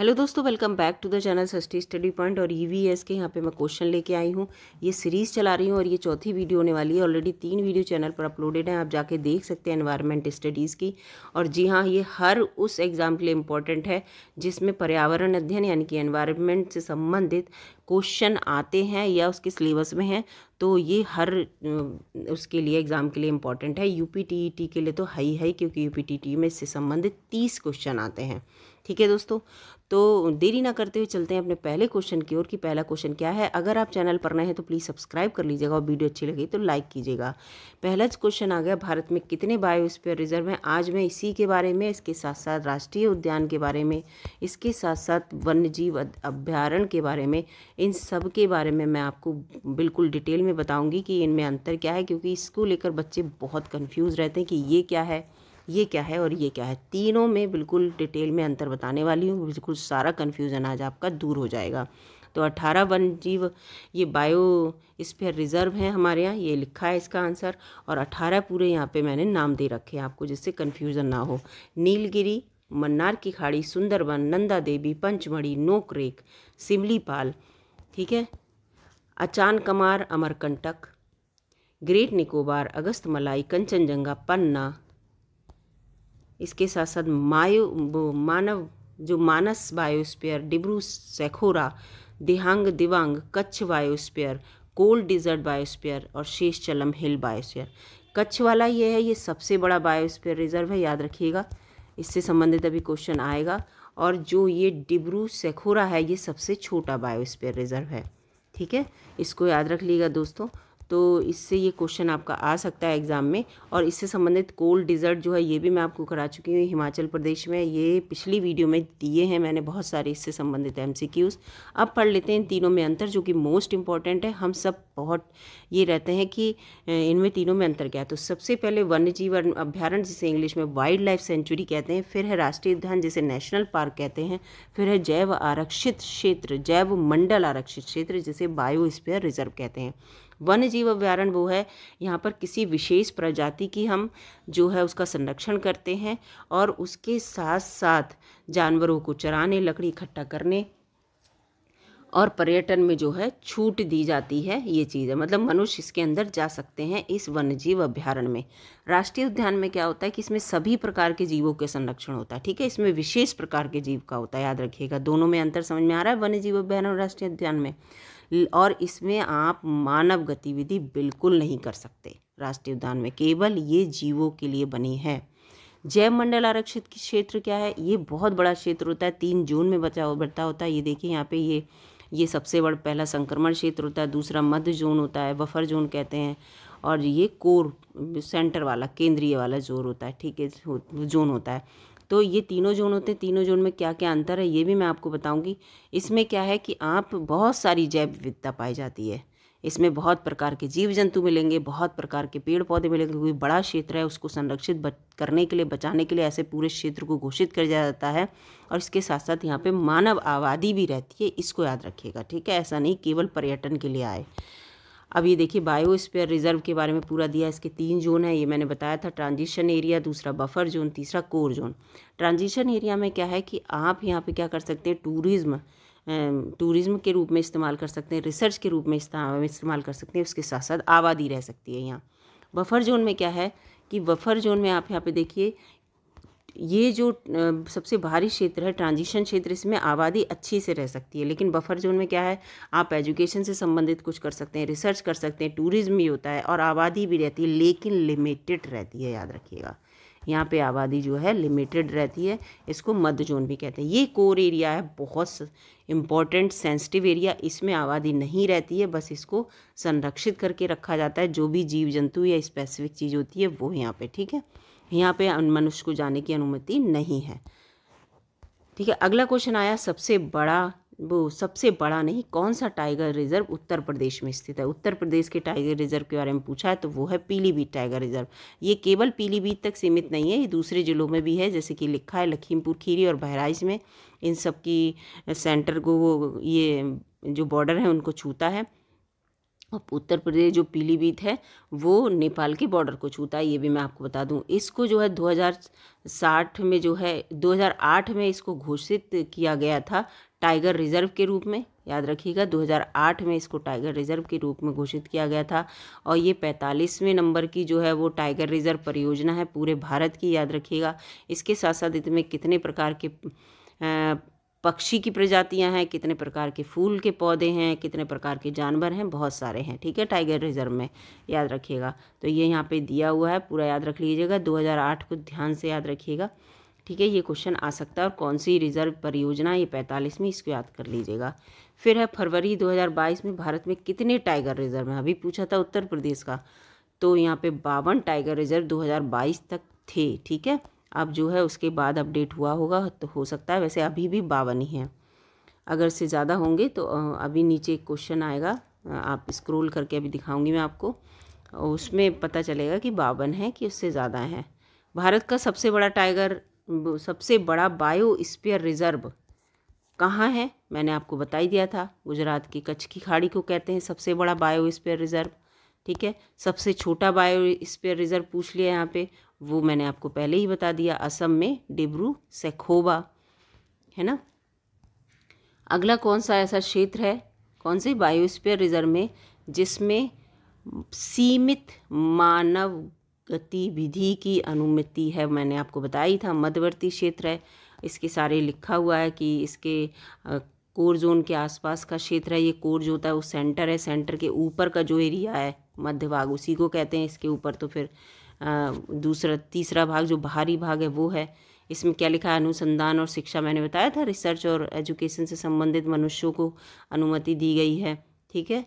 hello दोस्तों welcome back to the channel सस्टी study point और ईवीएस e के यहाँ पे मैं क्वेश्चन लेके आई हूँ ये सीरीज़ चला रही हूँ और ये चौथी वीडियो होने वाली है ऑलरेडी तीन वीडियो चैनल पर अपलोडेड हैं आप जाके देख सकते हैं एनवायरनमेंट स्टडीज़ की और जी हाँ ये हर उस एग्ज़ाम के लिए इम्पॉर्टेंट है जिसमें पर्यावरण अध्ययन यानी कि एन्वायरमेंट से संबंधित क्वेश्चन आते हैं या उसके सिलेबस में हैं तो ये हर उसके लिए एग्ज़ाम के लिए इम्पॉर्टेंट है यू पी e के लिए तो हाई है क्योंकि यू पी e में इससे संबंधित तीस क्वेश्चन आते हैं ठीक है दोस्तों तो देरी ना करते हुए चलते हैं अपने पहले क्वेश्चन की ओर कि पहला क्वेश्चन क्या है अगर आप चैनल पर नए हैं तो प्लीज़ सब्सक्राइब कर लीजिएगा और वीडियो अच्छी लगी तो लाइक कीजिएगा पहला क्वेश्चन आ गया भारत में कितने बायोस्फीयर रिजर्व हैं आज मैं इसी के बारे में इसके साथ साथ राष्ट्रीय उद्यान के बारे में इसके साथ साथ वन्य जीव अभ्यारण के बारे में इन सब के बारे में मैं आपको बिल्कुल डिटेल में बताऊँगी कि इनमें अंतर क्या है क्योंकि इसको लेकर बच्चे बहुत कन्फ्यूज़ रहते हैं कि ये क्या है ये क्या है और ये क्या है तीनों में बिल्कुल डिटेल में अंतर बताने वाली हूँ बिल्कुल सारा कन्फ्यूज़न आज आपका दूर हो जाएगा तो अट्ठारह वन जीव ये बायो स्पेयर रिजर्व है हमारे यहाँ ये लिखा है इसका आंसर और अट्ठारह पूरे यहाँ पे मैंने नाम दे रखे हैं आपको जिससे कन्फ्यूज़न ना हो नीलगिरी मन्नार की खाड़ी सुंदरबन नंदा देवी पंचमढ़ी नोकरेक सिमलीपाल ठीक है अचान कमार अमरकंटक ग्रेट निकोबार अगस्तमलाई कंचनजंगा पन्ना इसके साथ साथ मायो मानव जो Manas biosphere Dibru Saikhowa Dihang Dibang Kutch biosphere cold desert biosphere और शेष चलम हिल बायोस्पेयर कच्छ वाला ये है ये सबसे बड़ा बायोस्पेयर रिजर्व है याद रखिएगा इससे संबंधित अभी क्वेश्चन आएगा और जो ये डिब्रू सेखोरा है ये सबसे छोटा बायोस्पेयर रिजर्व है ठीक है इसको याद रख लीजिएगा दोस्तों तो इससे ये क्वेश्चन आपका आ सकता है एग्ज़ाम में और इससे संबंधित कोल्ड डिज़र्ट जो है ये भी मैं आपको करा चुकी हूँ हिमाचल प्रदेश में ये पिछली वीडियो में दिए हैं मैंने बहुत सारे इससे संबंधित एम अब पढ़ लेते हैं तीनों में अंतर जो कि मोस्ट इम्पॉर्टेंट है हम सब बहुत ये रहते हैं कि इनमें तीनों में अंतर क्या है तो सबसे पहले वन्य जीव अभ्यारण्य जिसे इंग्लिश में वाइल्ड लाइफ सेंचुरी कहते हैं फिर है राष्ट्रीय उद्यान जिसे नेशनल पार्क कहते हैं फिर है जैव आरक्षित क्षेत्र जैव मंडल आरक्षित क्षेत्र जिसे बायोस्फीयर रिजर्व कहते हैं वन्य जीव अभ्यारण्य वो है यहाँ पर किसी विशेष प्रजाति की हम जो है उसका संरक्षण करते हैं और उसके साथ साथ जानवरों को चराने लकड़ी इकट्ठा करने और पर्यटन में जो है छूट दी जाती है ये चीज़ है मतलब मनुष्य इसके अंदर जा सकते हैं इस वन्यजीव अभ्यारण्य में राष्ट्रीय उद्यान में क्या होता है कि इसमें सभी प्रकार के जीवों के संरक्षण होता है ठीक है इसमें विशेष प्रकार के जीव का होता है याद रखिएगा दोनों में अंतर समझ में आ रहा है वन्यजीव अभ्यारण्य और राष्ट्रीय उद्यान में और इसमें आप मानव गतिविधि बिल्कुल नहीं कर सकते राष्ट्रीय उद्यान में केवल ये जीवों के लिए बनी है जैव मंडल आरक्षित क्षेत्र क्या है ये बहुत बड़ा क्षेत्र होता है तीन जून में बचाव बढ़ता होता है ये देखिए यहाँ पे ये ये सबसे बड़ा पहला संक्रमण क्षेत्र होता है दूसरा मध्य जोन होता है बफर जोन कहते हैं और ये कोर सेंटर वाला केंद्रीय वाला जोर होता है ठीक है जोन होता है तो ये तीनों जोन होते हैं तीनों जोन में क्या क्या अंतर है ये भी मैं आपको बताऊँगी इसमें क्या है कि आप बहुत सारी जैव विविधता पाई जाती है इसमें बहुत प्रकार के जीव जंतु मिलेंगे बहुत प्रकार के पेड़ पौधे मिलेंगे क्योंकि बड़ा क्षेत्र है उसको संरक्षित करने के लिए बचाने के लिए ऐसे पूरे क्षेत्र को घोषित कर दिया जाता है और इसके साथ साथ यहाँ पे मानव आबादी भी रहती है इसको याद रखिएगा ठीक है ऐसा नहीं केवल पर्यटन के लिए आए अब ये देखिए स्पेयर रिजर्व के बारे में पूरा दिया इसके तीन जोन है ये मैंने बताया था ट्रांजिशन एरिया दूसरा बफर जोन तीसरा कोर जोन ट्रांजिशन एरिया में क्या है कि आप यहाँ पे क्या कर सकते हैं टूरिज़्म टूरिज़्म के रूप में इस्तेमाल कर सकते हैं रिसर्च के रूप में इस्तेमाल कर सकते हैं उसके साथ साथ आबादी रह सकती है यहाँ बफर जोन में क्या है कि बफर जोन में आप यहाँ पे देखिए ये जो सबसे भारी क्षेत्र है ट्रांजिशन क्षेत्र इसमें आबादी अच्छी से रह सकती है लेकिन बफर जोन में क्या है आप एजुकेशन से संबंधित कुछ कर सकते हैं रिसर्च कर सकते हैं टूरिज्म भी होता है और आबादी भी रहती है लेकिन लिमिटेड रहती है याद रखिएगा यहाँ पे आबादी जो है लिमिटेड रहती है इसको मध्य जोन भी कहते हैं ये कोर एरिया है बहुत इम्पॉर्टेंट सेंसिटिव एरिया इसमें आबादी नहीं रहती है बस इसको संरक्षित करके रखा जाता है जो भी जीव जंतु या स्पेसिफिक चीज़ होती है वो यहाँ पर ठीक है यहाँ पे मनुष्य को जाने की अनुमति नहीं है ठीक है अगला क्वेश्चन आया सबसे बड़ा वो सबसे बड़ा नहीं कौन सा टाइगर रिजर्व उत्तर प्रदेश में स्थित है उत्तर प्रदेश के टाइगर रिजर्व के बारे में पूछा है तो वो है पीलीभीत टाइगर रिजर्व ये केवल पीलीभीत तक सीमित नहीं है ये दूसरे जिलों में भी है जैसे कि लिखा है लखीमपुर खीरी और बहराइच में इन सब की सेंटर को वो ये जो बॉर्डर है उनको छूता है अब उत्तर प्रदेश जो पीलीभीत है वो नेपाल के बॉर्डर को छूता है ये भी मैं आपको बता दूं इसको जो है 2060 में जो है 2008 में इसको घोषित किया गया था टाइगर रिजर्व के रूप में याद रखिएगा 2008 में इसको टाइगर रिजर्व के रूप में घोषित किया गया था और ये पैंतालीसवें नंबर की जो है वो टाइगर रिजर्व परियोजना है पूरे भारत की याद रखिएगा इसके साथ साथ इतने कितने प्रकार के आ, पक्षी की प्रजातियां हैं कितने प्रकार के फूल के पौधे हैं कितने प्रकार के जानवर हैं बहुत सारे हैं ठीक है टाइगर रिजर्व में याद रखिएगा तो ये यहाँ पे दिया हुआ है पूरा याद रख लीजिएगा 2008 को ध्यान से याद रखिएगा ठीक है ये क्वेश्चन आ सकता है और कौन सी रिजर्व परियोजना ये पैंतालीस में इसको याद कर लीजिएगा फिर है फरवरी दो में भारत में कितने टाइगर रिजर्व हैं अभी पूछा था उत्तर प्रदेश का तो यहाँ पर बावन टाइगर रिजर्व दो तक थे ठीक है अब जो है उसके बाद अपडेट हुआ होगा तो हो सकता है वैसे अभी भी बावन ही है अगर से ज़्यादा होंगे तो अभी नीचे एक क्वेश्चन आएगा आप स्क्रोल करके अभी दिखाऊंगी मैं आपको उसमें पता चलेगा कि बावन है कि उससे ज़्यादा है भारत का सबसे बड़ा टाइगर सबसे बड़ा बायो स्पेयर रिज़र्व कहाँ है मैंने आपको बता ही दिया था गुजरात की कच्छ की खाड़ी को कहते हैं सबसे बड़ा बायो स्पेयर रिज़र्व ठीक है सबसे छोटा बायो स्पेयर रिज़र्व पूछ लिया यहाँ पे वो मैंने आपको पहले ही बता दिया असम में डिब्रू सेखोबा है ना अगला कौन सा ऐसा क्षेत्र है कौन से बायोस्फीयर रिजर्व में जिसमें सीमित मानव गतिविधि की अनुमति है मैंने आपको बताया था मध्यवर्ती क्षेत्र है इसके सारे लिखा हुआ है कि इसके कोर जोन के आसपास का क्षेत्र है ये कोर जो होता है वो सेंटर है सेंटर के ऊपर का जो एरिया है मध्य भाग उसी को कहते हैं इसके ऊपर तो फिर दूसरा तीसरा भाग जो बाहरी भाग है वो है इसमें क्या लिखा है अनुसंधान और शिक्षा मैंने बताया था रिसर्च और एजुकेशन से संबंधित मनुष्यों को अनुमति दी गई है ठीक है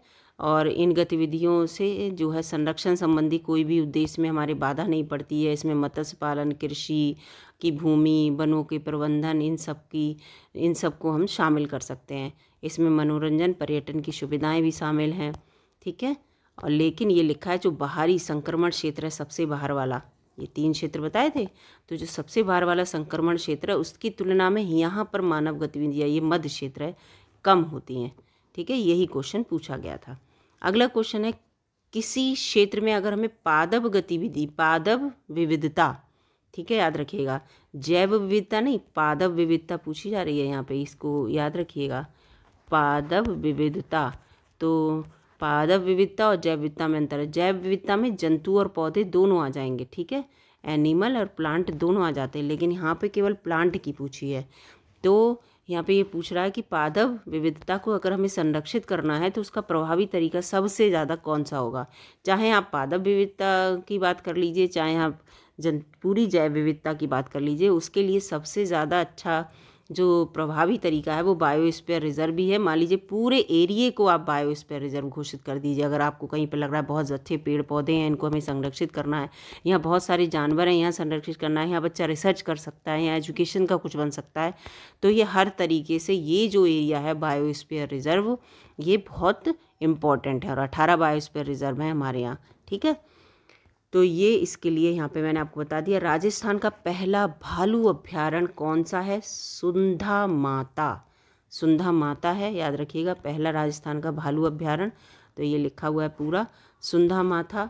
और इन गतिविधियों से जो है संरक्षण संबंधी कोई भी उद्देश्य में हमारे बाधा नहीं पड़ती है इसमें मत्स्य पालन कृषि की भूमि वनों के प्रबंधन इन सब की इन सब को हम शामिल कर सकते हैं इसमें मनोरंजन पर्यटन की सुविधाएं भी शामिल हैं ठीक है और लेकिन ये लिखा है जो बाहरी संक्रमण क्षेत्र है सबसे बाहर वाला ये तीन क्षेत्र बताए थे तो जो सबसे बाहर वाला संक्रमण क्षेत्र है उसकी तुलना में यहाँ पर मानव गतिविधियाँ ये मध्य क्षेत्र है कम होती हैं ठीक है यही क्वेश्चन पूछा गया था अगला क्वेश्चन है किसी क्षेत्र में अगर हमें पादप गतिविधि पादव विविधता ठीक है याद रखिएगा जैव विविधता नहीं पादव विविधता पूछी जा रही है यहाँ पे इसको याद रखिएगा पादप विविधता तो पादप विविधता और जैव विविधता में अंतर है जैव विविधता में जंतु और पौधे दोनों आ जाएंगे ठीक है एनिमल और प्लांट दोनों आ जाते हैं लेकिन यहाँ पे केवल प्लांट की पूछी है तो यहाँ पे ये पूछ रहा है कि पादप विविधता को अगर हमें संरक्षित करना है तो उसका प्रभावी तरीका सबसे ज़्यादा कौन सा होगा चाहे आप पादप विविधता की बात कर लीजिए चाहे आप जन पूरी जैव विविधता की बात कर लीजिए उसके लिए सबसे ज़्यादा अच्छा जो प्रभावी तरीका है वो बायोस्पेयर रिजर्व भी है मान लीजिए पूरे एरिए को आप बायोस्पेयर रिजर्व घोषित कर दीजिए अगर आपको कहीं पर लग रहा है बहुत अच्छे पेड़ पौधे हैं इनको हमें संरक्षित करना है यहाँ बहुत सारे जानवर हैं यहाँ संरक्षित करना है यहाँ बच्चा रिसर्च कर सकता है यहाँ एजुकेशन का कुछ बन सकता है तो ये हर तरीके से ये जो एरिया है बायोस्पेयर रिजर्व ये बहुत इंपॉर्टेंट है और अठारह बायोस्पेयर रिजर्व है हमारे यहाँ ठीक है तो ये इसके लिए यहाँ पे मैंने आपको बता दिया राजस्थान का पहला भालू अभ्यारण कौन सा है सुंधा माता सुंधा माता है याद रखिएगा पहला राजस्थान का भालू अभ्यारण तो ये लिखा हुआ है पूरा सुंधा माता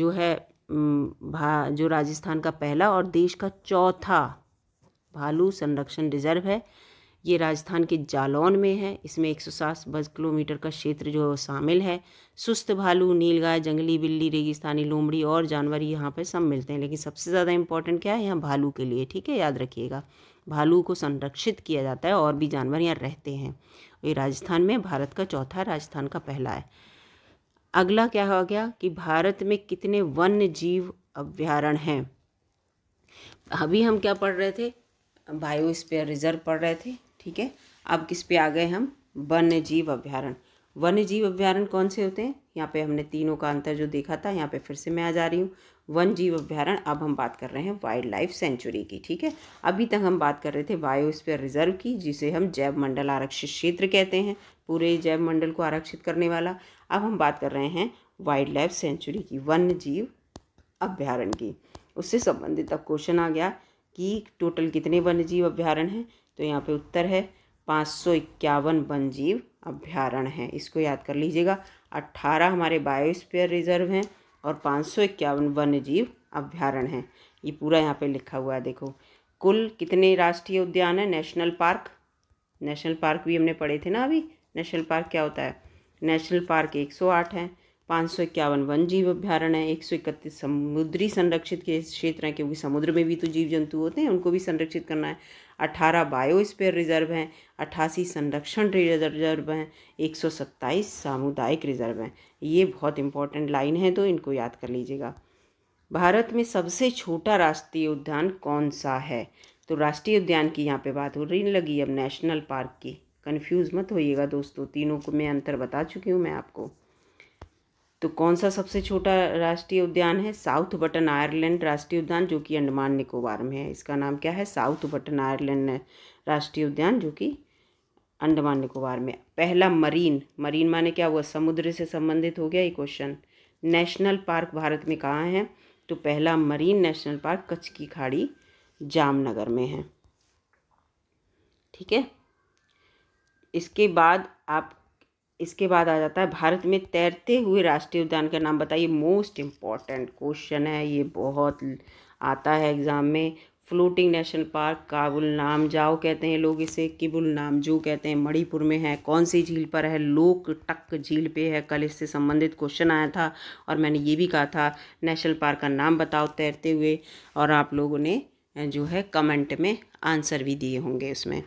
जो है भा जो राजस्थान का पहला और देश का चौथा भालू संरक्षण रिजर्व है ये राजस्थान के जालौन में है इसमें एक वर्ग किलोमीटर का क्षेत्र जो है वो शामिल है सुस्त भालू नीलगाय जंगली बिल्ली रेगिस्तानी लोमड़ी और जानवर यहाँ पर सब मिलते हैं लेकिन सबसे ज़्यादा इंपॉर्टेंट क्या है यहाँ भालू के लिए ठीक है याद रखिएगा भालू को संरक्षित किया जाता है और भी जानवर यहाँ रहते हैं ये राजस्थान में भारत का चौथा राजस्थान का पहला है अगला क्या हो गया कि भारत में कितने वन्य जीव अभ्यारण हैं अभी हम क्या पढ़ रहे थे बायोस्पेयर रिजर्व पढ़ रहे थे ठीक है अब किस पे आ गए हम वन्य जीव अभ्यारण वन्य जीव अभ्यारण कौन से होते हैं यहाँ पे हमने तीनों का अंतर जो देखा था यहाँ पे फिर से मैं आ जा रही हूँ वन जीव अभ्यारण अब हम बात कर रहे हैं वाइल्ड लाइफ सेंचुरी की ठीक है अभी तक हम बात कर रहे थे बायोस्फीयर रिजर्व की जिसे हम जैव मंडल आरक्षित क्षेत्र कहते हैं पूरे जैव मंडल को आरक्षित करने वाला अब हम बात कर रहे हैं वाइल्ड लाइफ सेंचुरी की वन्य जीव अभ्यारण की उससे संबंधित अब क्वेश्चन आ गया कि टोटल कितने वन्य जीव अभ्यारण हैं तो यहाँ पे उत्तर है पाँच सौ इक्यावन वनजीव अभ्यारण है इसको याद कर लीजिएगा अट्ठारह हमारे बायोस्पेयर रिजर्व हैं और पाँच सौ इक्यावन वन्य जीव अभ्यारण हैं ये पूरा यहाँ पे लिखा हुआ है देखो कुल कितने राष्ट्रीय उद्यान है नेशनल पार्क नेशनल पार्क भी हमने पढ़े थे ना अभी नेशनल पार्क क्या होता है नेशनल पार्क एक सौ आठ है पाँच सौ इक्यावन वन जीव अभ्यारण है एक सौ इकतीस समुद्री संरक्षित के क्षेत्र हैं क्योंकि समुद्र में भी तो जीव जंतु होते हैं उनको भी संरक्षित करना है अठारह बायो स्पेयर रिजर्व हैं अट्ठासी संरक्षण रिजर्व हैं एक सौ सत्ताईस सामुदायिक रिजर्व हैं ये बहुत इंपॉर्टेंट लाइन है तो इनको याद कर लीजिएगा भारत में सबसे छोटा राष्ट्रीय उद्यान कौन सा है तो राष्ट्रीय उद्यान की यहाँ पे बात हो रही लगी अब नेशनल पार्क की कन्फ्यूज़ मत होइएगा दोस्तों तीनों को मैं अंतर बता चुकी हूँ मैं आपको तो कौन सा सबसे छोटा राष्ट्रीय उद्यान है साउथ बटन आयरलैंड राष्ट्रीय उद्यान जो कि अंडमान निकोबार में है इसका नाम क्या है साउथ बटन आयरलैंड राष्ट्रीय उद्यान जो कि अंडमान निकोबार में पहला मरीन मरीन माने क्या हुआ समुद्र से संबंधित हो गया ये क्वेश्चन नेशनल पार्क भारत में कहाँ है तो पहला मरीन नेशनल पार्क कच्छ की खाड़ी जामनगर में है ठीक है इसके बाद आप इसके बाद आ जाता है भारत में तैरते हुए राष्ट्रीय उद्यान का नाम बताइए मोस्ट इम्पॉर्टेंट क्वेश्चन है ये बहुत आता है एग्ज़ाम में फ्लोटिंग नेशनल पार्क काबुल नाम जाओ कहते हैं लोग इसे किबुल नाम जो कहते हैं मणिपुर में है कौन सी झील पर है लोक टक झील पे है कल इससे संबंधित क्वेश्चन आया था और मैंने ये भी कहा था नेशनल पार्क का नाम बताओ तैरते हुए और आप लोगों ने जो है कमेंट में आंसर भी दिए होंगे उसमें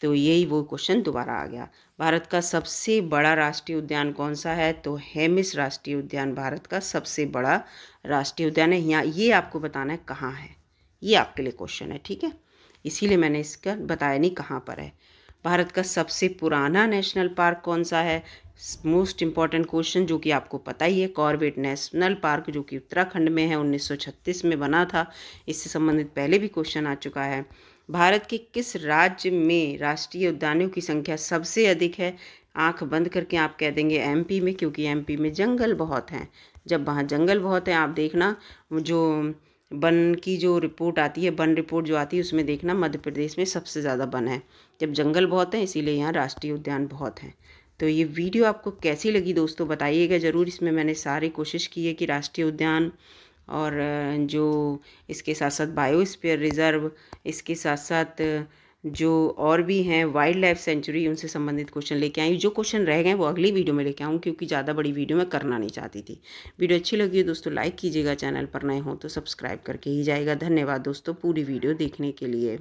तो यही वो क्वेश्चन दोबारा आ गया भारत का सबसे बड़ा राष्ट्रीय उद्यान कौन सा है तो हेमिस राष्ट्रीय उद्यान भारत का सबसे बड़ा राष्ट्रीय उद्यान है यहाँ ये आपको बताना है कहाँ है ये आपके लिए क्वेश्चन है ठीक है इसीलिए मैंने इसका बताया नहीं कहाँ पर है भारत का सबसे पुराना नेशनल पार्क कौन सा है मोस्ट इम्पॉर्टेंट क्वेश्चन जो कि आपको पता ही है कॉर्बेट नेशनल पार्क जो कि उत्तराखंड में है 1936 में बना था इससे संबंधित पहले भी क्वेश्चन आ चुका है भारत के किस राज्य में राष्ट्रीय उद्यानों की संख्या सबसे अधिक है आंख बंद करके आप कह देंगे एमपी में क्योंकि एमपी में जंगल बहुत हैं जब वहाँ जंगल बहुत है आप देखना जो वन की जो रिपोर्ट आती है वन रिपोर्ट जो आती है उसमें देखना मध्य प्रदेश में सबसे ज़्यादा वन है जब जंगल बहुत हैं इसीलिए यहाँ राष्ट्रीय उद्यान बहुत हैं तो ये वीडियो आपको कैसी लगी दोस्तों बताइएगा ज़रूर इसमें मैंने सारी कोशिश की है कि राष्ट्रीय उद्यान और जो इसके साथ साथ बायोस्फीयर रिज़र्व इसके साथ साथ जो और भी हैं वाइल्ड लाइफ सेंचुरी उनसे संबंधित क्वेश्चन लेके आई जो क्वेश्चन रह गए वो अगली वीडियो में लेके आऊँ क्योंकि ज़्यादा बड़ी वीडियो मैं करना नहीं चाहती थी वीडियो अच्छी लगी हो दोस्तों लाइक कीजिएगा चैनल पर नए हो तो सब्सक्राइब करके ही जाएगा धन्यवाद दोस्तों पूरी वीडियो देखने के लिए